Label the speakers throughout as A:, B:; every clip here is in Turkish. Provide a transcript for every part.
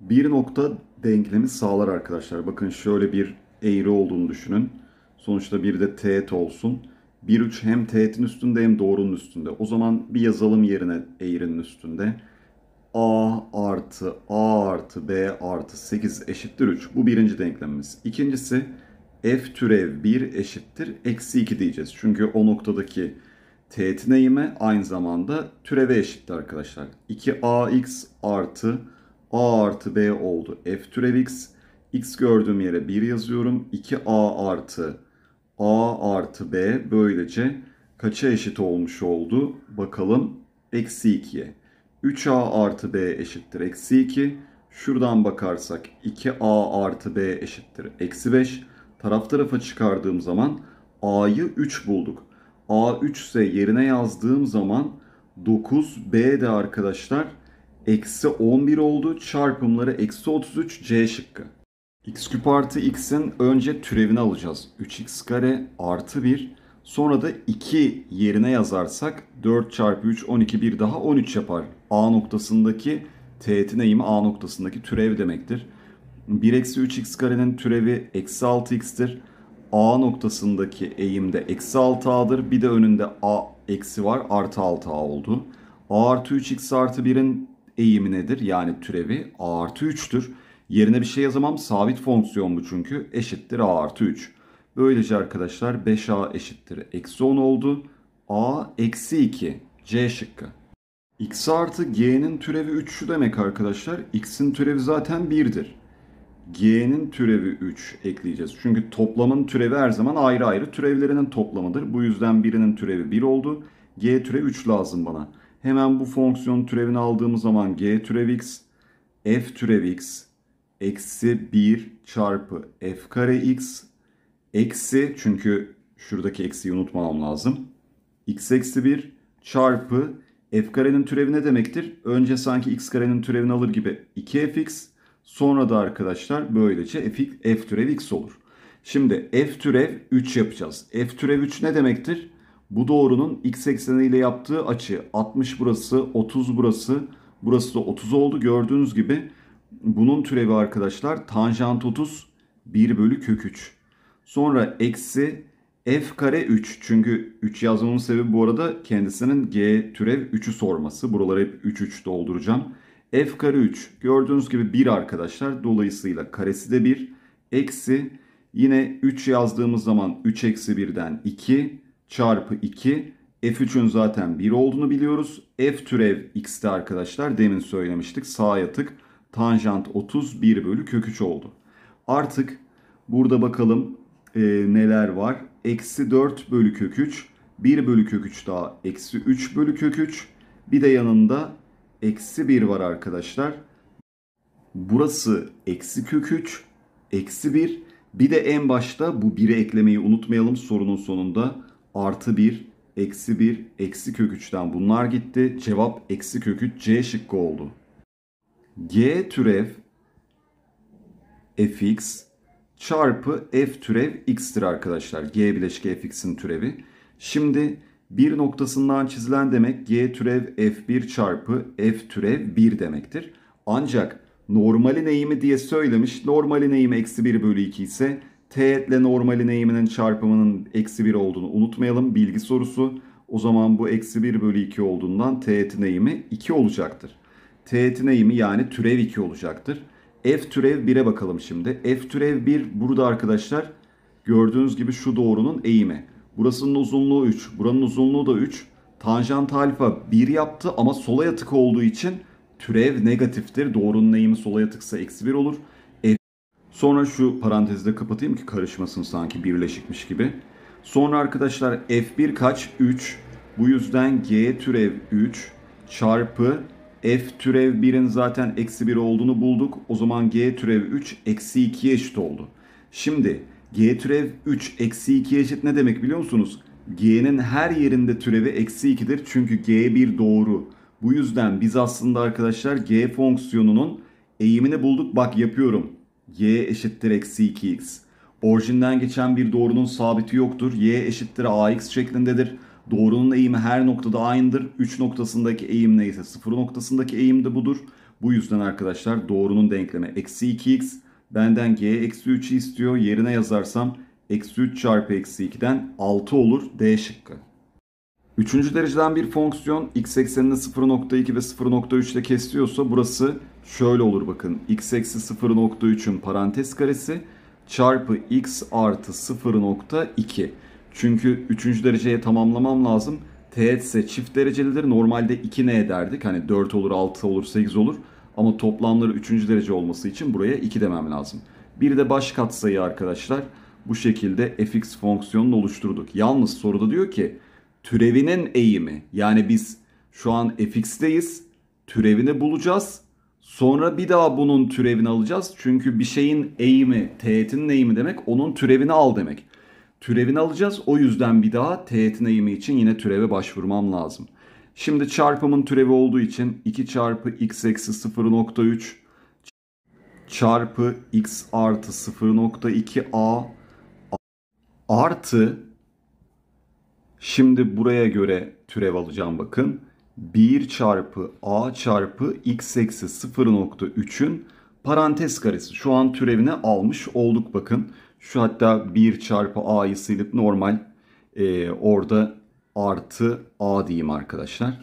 A: Bir nokta denklemi sağlar arkadaşlar. Bakın şöyle bir eğri olduğunu düşünün. Sonuçta bir de teğet olsun. Bir 3 hem teğetin üstünde hem doğrunun üstünde. O zaman bir yazalım yerine eğrinin üstünde. A artı A artı B artı 8 eşittir 3. Bu birinci denklemimiz. İkincisi F türev 1 eşittir eksi 2 diyeceğiz. Çünkü o noktadaki teğetin eğimi aynı zamanda türeve eşittir arkadaşlar. 2AX artı a artı b oldu f türev x. x gördüğüm yere 1 yazıyorum. 2a artı a artı b böylece kaça eşit olmuş oldu? Bakalım eksi 2'ye. 3a artı b eşittir eksi 2. Şuradan bakarsak 2a artı b eşittir eksi 5. Taraf tarafa çıkardığım zaman a'yı 3 bulduk. a 3 ise yerine yazdığım zaman 9b de arkadaşlar eksi 11 oldu. Çarpımları eksi 33 C şıkkı. x küp artı x'in önce türevini alacağız. 3x kare artı 1. Sonra da 2 yerine yazarsak 4 çarpı 3 12 bir daha 13 yapar. A noktasındaki teğetin eğimi A noktasındaki türev demektir. 1 eksi 3x karenin türevi eksi 6x'tir. A noktasındaki eğimde eksi 6a'dır. Bir de önünde a eksi var artı 6a oldu. a artı 3x artı 1'in eğimi nedir? Yani türevi a artı 3'tür. Yerine bir şey yazamam. Sabit fonksiyon bu çünkü. Eşittir a artı 3. Böylece arkadaşlar 5a eşittir. Eksi 10 oldu. a eksi 2. C şıkkı. x artı g'nin türevi 3 şu demek arkadaşlar. x'in türevi zaten 1'dir. G'nin türevi 3 ekleyeceğiz. Çünkü toplamın türevi her zaman ayrı ayrı türevlerinin toplamıdır. Bu yüzden birinin türevi 1 oldu. G türevi 3 lazım bana. Hemen bu fonksiyonun türevini aldığımız zaman g türev x f türev x eksi 1 çarpı f kare x eksi çünkü şuradaki eksiyi unutmamam lazım. x eksi 1 çarpı f karenin türevi ne demektir? Önce sanki x karenin türevini alır gibi 2fx sonra da arkadaşlar böylece f, f türev x olur. Şimdi f türev 3 yapacağız. f türev 3 ne demektir? Bu doğrunun x ekseniyle yaptığı açı 60 burası, 30 burası, burası da 30 oldu. Gördüğünüz gibi bunun türevi arkadaşlar tanjant 30 1 bölü kök 3. Sonra eksi f kare 3. Çünkü 3 yazmamın sebebi bu arada kendisinin g türev 3'ü sorması. Buraları hep 3 3 dolduracağım. f kare 3 gördüğünüz gibi 1 arkadaşlar. Dolayısıyla karesi de 1. Eksi yine 3 yazdığımız zaman 3 eksi 1'den 2 çarpı 2. F3'ün zaten 1 olduğunu biliyoruz. F türev x'te arkadaşlar demin söylemiştik. Sağ yatık tanjant 30 1 bölü kök 3 oldu. Artık burada bakalım e, neler var. Eksi 4 bölü kök 3. 1 bölü kök 3 daha eksi 3 bölü kök 3. Bir de yanında eksi 1 var arkadaşlar. Burası eksi kök 3. Eksi 1. Bir de en başta bu 1'i eklemeyi unutmayalım sorunun sonunda artı 1, eksi 1, eksi kök 3'ten bunlar gitti. Cevap eksi kök 3 C şıkkı oldu. G türev fx çarpı f türev x'tir arkadaşlar. G bileşke fx'in türevi. Şimdi bir noktasından çizilen demek g türev f1 çarpı f türev 1 demektir. Ancak normalin eğimi diye söylemiş. Normalin eğimi eksi 1 bölü 2 ise teğetle normalin eğiminin çarpımının eksi 1 olduğunu unutmayalım. Bilgi sorusu. O zaman bu eksi 1 bölü 2 olduğundan teğetin eğimi 2 olacaktır. Teğetin eğimi yani türev 2 olacaktır. F türev 1'e bakalım şimdi. F türev 1 burada arkadaşlar gördüğünüz gibi şu doğrunun eğimi. Burasının uzunluğu 3. Buranın uzunluğu da 3. Tanjant alfa 1 yaptı ama sola yatık olduğu için türev negatiftir. Doğrunun eğimi sola yatıksa eksi 1 olur. Sonra şu parantezde kapatayım ki karışmasın sanki birleşikmiş gibi. Sonra arkadaşlar f1 kaç? 3. Bu yüzden g türev 3 çarpı f türev 1'in zaten eksi 1 olduğunu bulduk. O zaman g türev 3 eksi 2'ye eşit oldu. Şimdi g türev 3 eksi 2'ye eşit ne demek biliyor musunuz? g'nin her yerinde türevi eksi 2'dir. Çünkü g 1 doğru. Bu yüzden biz aslında arkadaşlar g fonksiyonunun eğimini bulduk. Bak yapıyorum y eşittir eksi 2x. Orijinden geçen bir doğrunun sabiti yoktur. y eşittir ax şeklindedir. Doğrunun eğimi her noktada aynıdır. 3 noktasındaki eğim neyse 0 noktasındaki eğim de budur. Bu yüzden arkadaşlar doğrunun denklemi eksi 2x. Benden g eksi 3'ü istiyor. Yerine yazarsam eksi 3 çarpı eksi 2'den 6 olur. D şıkkı. Üçüncü dereceden bir fonksiyon x eksenini 0.2 ve 0.3 ile kesiyorsa burası şöyle olur bakın. x eksi 0.3'ün parantez karesi çarpı x artı 0.2. Çünkü 3. dereceye tamamlamam lazım. Teğetse çift derecelidir. Normalde 2 ne ederdik? Hani 4 olur, 6 olur, 8 olur. Ama toplamları 3. derece olması için buraya 2 demem lazım. Bir de baş katsayı arkadaşlar. Bu şekilde fx fonksiyonunu oluşturduk. Yalnız soruda diyor ki türevinin eğimi. Yani biz şu an fx'teyiz. Türevini bulacağız Sonra bir daha bunun türevini alacağız. Çünkü bir şeyin eğimi, teğetinin eğimi demek onun türevini al demek. Türevini alacağız. O yüzden bir daha teğetin eğimi için yine türeve başvurmam lazım. Şimdi çarpımın türevi olduğu için 2 çarpı x eksi 0.3 çarpı x artı 0.2 a artı şimdi buraya göre türev alacağım bakın. 1 çarpı a çarpı x eksi 0.3'ün parantez karesi. Şu an türevine almış olduk bakın. Şu hatta 1 çarpı a'yı silip normal e, orada artı a diyeyim arkadaşlar.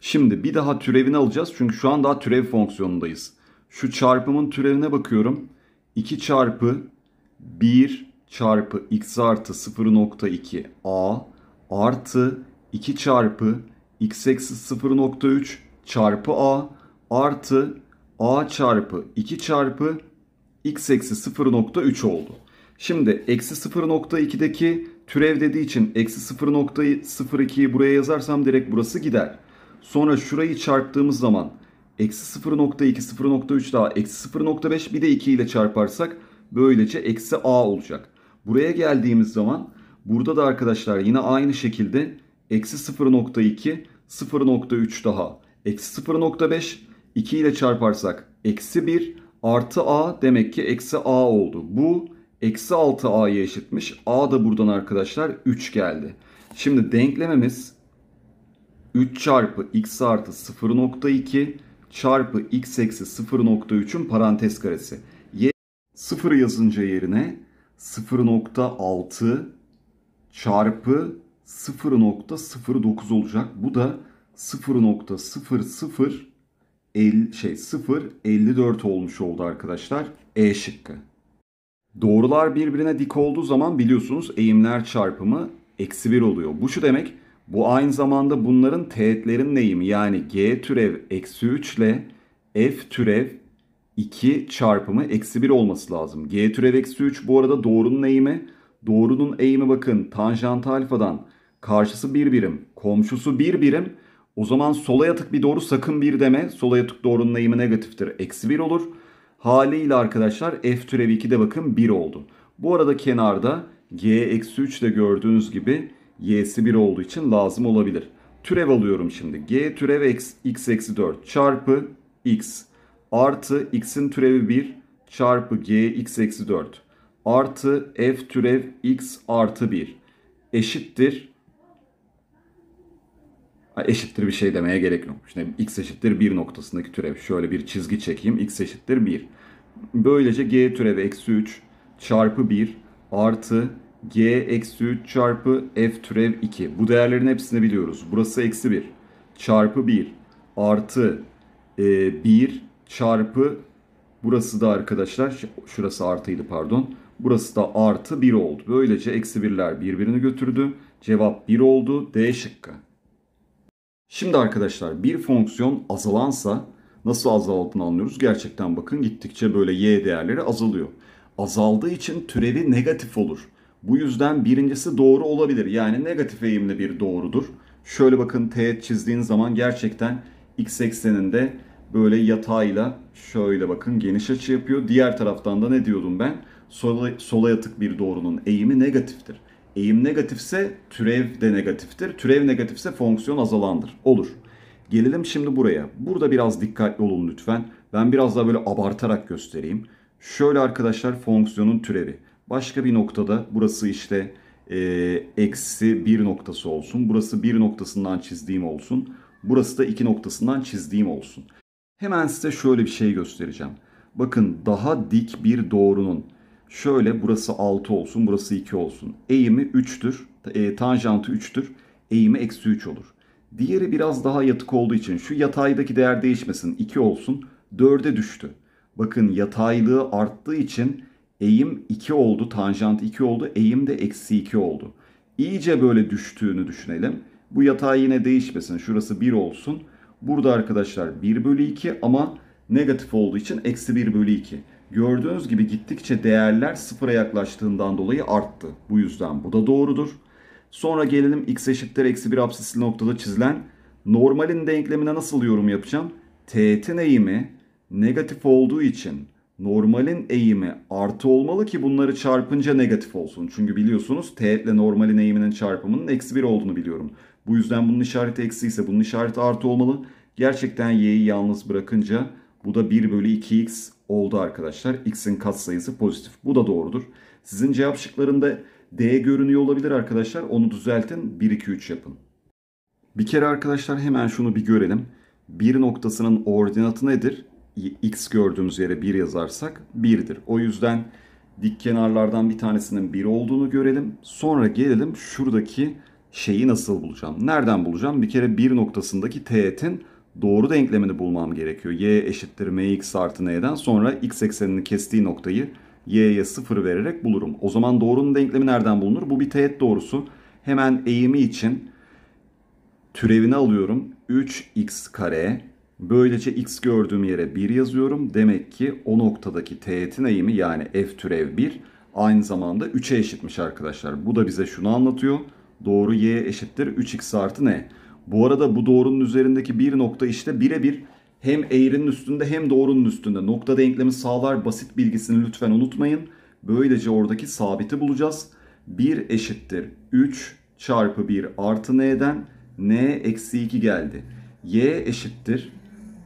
A: Şimdi bir daha türevini alacağız. Çünkü şu an daha türev fonksiyonundayız. Şu çarpımın türevine bakıyorum. 2 çarpı 1 çarpı x artı 0.2 a artı 2 çarpı x eksi 0.3 çarpı a artı a çarpı 2 çarpı x eksi 0.3 oldu. Şimdi eksi 0.2'deki türev dediği için eksi 0.02'yi buraya yazarsam direkt burası gider. Sonra şurayı çarptığımız zaman eksi 0.2 0.3 daha eksi 0.5 bir de 2 ile çarparsak böylece eksi a olacak. Buraya geldiğimiz zaman burada da arkadaşlar yine aynı şekilde eksi 0.2 0.3 daha. Eksi 0.5 2 ile çarparsak eksi 1 artı a demek ki eksi a oldu. Bu eksi 6 a'ya eşitmiş. A da buradan arkadaşlar 3 geldi. Şimdi denklemimiz 3 çarpı x artı 0.2 çarpı x eksi 0.3'ün parantez karesi. Y 0 yazınca yerine 0.6 çarpı 0.09 olacak. Bu da 0.00 şey 0.54 olmuş oldu arkadaşlar. E şıkkı. Doğrular birbirine dik olduğu zaman biliyorsunuz eğimler çarpımı eksi 1 oluyor. Bu şu demek bu aynı zamanda bunların teğetlerin eğimi yani g türev eksi 3 ile f türev 2 çarpımı eksi 1 olması lazım. G türev eksi 3 bu arada doğrunun eğimi. Doğrunun eğimi bakın tanjant alfadan. Karşısı bir birim. Komşusu bir birim. O zaman sola yatık bir doğru sakın bir deme. Sola yatık doğrunun eğimi negatiftir. Eksi bir olur. Haliyle arkadaşlar f türevi 2 de bakın 1 oldu. Bu arada kenarda g eksi 3 de gördüğünüz gibi y'si 1 olduğu için lazım olabilir. Türev alıyorum şimdi. g türev x, x eksi 4 çarpı x artı x'in türevi 1 çarpı g x eksi 4 artı f türev x artı 1 eşittir. eşittir bir şey demeye gerek yok. Şimdi x eşittir 1 noktasındaki türev. Şöyle bir çizgi çekeyim. x eşittir 1. Böylece g türevi eksi 3 çarpı 1 artı g eksi 3 çarpı f türev 2. Bu değerlerin hepsini biliyoruz. Burası eksi 1 çarpı 1 artı e, 1 çarpı burası da arkadaşlar şurası artıydı pardon. Burası da artı 1 oldu. Böylece eksi 1'ler birbirini götürdü. Cevap 1 oldu. D şıkkı. Şimdi arkadaşlar bir fonksiyon azalansa nasıl azaldığını anlıyoruz. Gerçekten bakın gittikçe böyle y değerleri azalıyor. Azaldığı için türevi negatif olur. Bu yüzden birincisi doğru olabilir. Yani negatif eğimli bir doğrudur. Şöyle bakın teğet çizdiğiniz zaman gerçekten x ekseninde böyle yatayla şöyle bakın geniş açı yapıyor. Diğer taraftan da ne diyordum ben? sola, sola yatık bir doğrunun eğimi negatiftir. Eğim negatifse türev de negatiftir. Türev negatifse fonksiyon azalandır. Olur. Gelelim şimdi buraya. Burada biraz dikkatli olun lütfen. Ben biraz daha böyle abartarak göstereyim. Şöyle arkadaşlar fonksiyonun türevi. Başka bir noktada burası işte e, eksi bir noktası olsun. Burası bir noktasından çizdiğim olsun. Burası da iki noktasından çizdiğim olsun. Hemen size şöyle bir şey göstereceğim. Bakın daha dik bir doğrunun Şöyle burası 6 olsun, burası 2 olsun. Eğimi 3'tür. E, tanjantı 3'tür. Eğimi eksi 3 olur. Diğeri biraz daha yatık olduğu için şu yataydaki değer değişmesin. 2 olsun. 4'e düştü. Bakın yataylığı arttığı için eğim 2 oldu. Tanjant 2 oldu. Eğim de eksi 2 oldu. İyice böyle düştüğünü düşünelim. Bu yatay yine değişmesin. Şurası 1 olsun. Burada arkadaşlar 1 bölü 2 ama negatif olduğu için eksi 1 bölü 2. Gördüğünüz gibi gittikçe değerler sıfıra yaklaştığından dolayı arttı. Bu yüzden bu da doğrudur. Sonra gelelim x eşittir eksi 1 absisli noktada çizilen normalin denklemine nasıl yorum yapacağım? Teğetin eğimi negatif olduğu için normalin eğimi artı olmalı ki bunları çarpınca negatif olsun. Çünkü biliyorsunuz teğetle normalin eğiminin çarpımının eksi 1 olduğunu biliyorum. Bu yüzden bunun işareti eksi ise bunun işareti artı olmalı. Gerçekten y'yi yalnız bırakınca bu da 1 bölü 2x oldu arkadaşlar. X'in katsayısı pozitif. Bu da doğrudur. Sizin cevap şıklarında D görünüyor olabilir arkadaşlar. Onu düzeltin. 1, 2, 3 yapın. Bir kere arkadaşlar hemen şunu bir görelim. 1 noktasının ordinatı nedir? X gördüğümüz yere 1 yazarsak 1'dir. O yüzden dik kenarlardan bir tanesinin 1 olduğunu görelim. Sonra gelelim şuradaki şeyi nasıl bulacağım? Nereden bulacağım? Bir kere 1 noktasındaki teğetin doğru denklemini bulmam gerekiyor. y eşittir mx artı n'den sonra x eksenini kestiği noktayı y'ye 0 vererek bulurum. O zaman doğrunun denklemi nereden bulunur? Bu bir teğet doğrusu. Hemen eğimi için türevini alıyorum. 3x kare böylece x gördüğüm yere 1 yazıyorum. Demek ki o noktadaki teğetin eğimi yani f türev 1 aynı zamanda 3'e eşitmiş arkadaşlar. Bu da bize şunu anlatıyor. Doğru y eşittir 3x artı ne? Bu arada bu doğrunun üzerindeki bir nokta işte birebir hem eğrinin üstünde hem doğrunun üstünde. Nokta denklemi sağlar basit bilgisini lütfen unutmayın. Böylece oradaki sabiti bulacağız. 1 eşittir 3 çarpı 1 artı n'den n eksi 2 geldi. y eşittir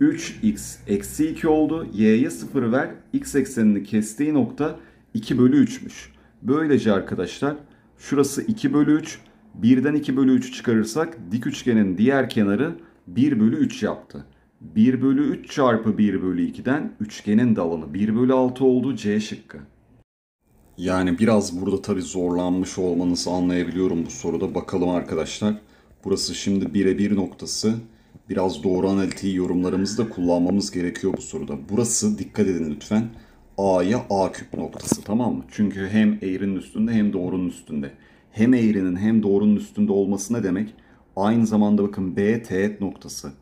A: 3x eksi 2 oldu. y'ye 0 ver. x eksenini kestiği nokta 2 bölü 3'müş. Böylece arkadaşlar şurası 2 bölü 3. 1'den 2 bölü 3'ü çıkarırsak dik üçgenin diğer kenarı 1 bölü 3 yaptı. 1 bölü 3 çarpı 1 bölü 2'den üçgenin de alanı 1 bölü 6 oldu C şıkkı. Yani biraz burada tabi zorlanmış olmanızı anlayabiliyorum bu soruda. Bakalım arkadaşlar. Burası şimdi birebir noktası. Biraz doğru analitiği yorumlarımızda kullanmamız gerekiyor bu soruda. Burası dikkat edin lütfen. A'ya A küp noktası tamam mı? Çünkü hem eğrinin üstünde hem doğrunun üstünde hem eğrinin hem doğrunun üstünde olması ne demek? Aynı zamanda bakın B teğet noktası.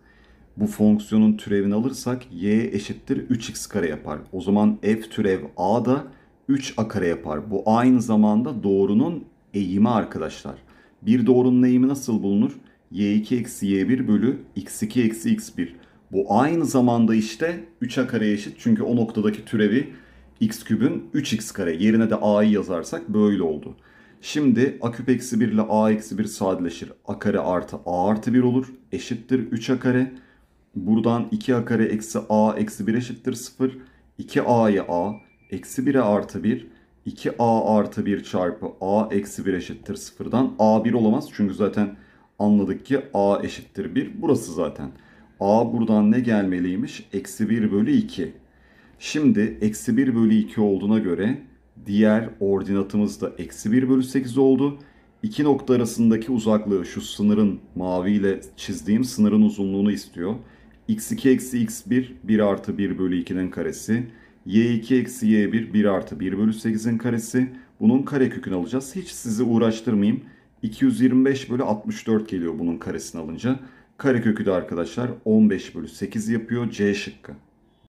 A: Bu fonksiyonun türevini alırsak y eşittir 3x kare yapar. O zaman f türev a da 3a kare yapar. Bu aynı zamanda doğrunun eğimi arkadaşlar. Bir doğrunun eğimi nasıl bulunur? y2 eksi y1 bölü x2 eksi x1. Bu aynı zamanda işte 3a kare eşit. Çünkü o noktadaki türevi x kübün 3x kare. Yerine de a'yı yazarsak böyle oldu. Şimdi a küp eksi 1 ile a eksi 1 sadeleşir. a kare artı a artı 1 olur. Eşittir 3a kare. Buradan 2a kare eksi a eksi 1 eşittir 0. 2a'ya a, eksi 1'e artı 1. 2a artı 1 çarpı a eksi 1 eşittir 0'dan. a 1 olamaz çünkü zaten anladık ki a eşittir 1. Burası zaten. a buradan ne gelmeliymiş? Eksi 1 bölü 2. Şimdi eksi 1 bölü 2 olduğuna göre diğer ordinatımız da eksi 1 bölü 8 oldu. İki nokta arasındaki uzaklığı şu sınırın maviyle çizdiğim sınırın uzunluğunu istiyor. x2 eksi x1 1 artı 1 bölü 2'nin karesi. y2 eksi y1 1 artı 1 bölü 8'in karesi. Bunun kare kökünü alacağız. Hiç sizi uğraştırmayayım. 225 bölü 64 geliyor bunun karesini alınca. Kare kökü de arkadaşlar 15 bölü 8 yapıyor C şıkkı.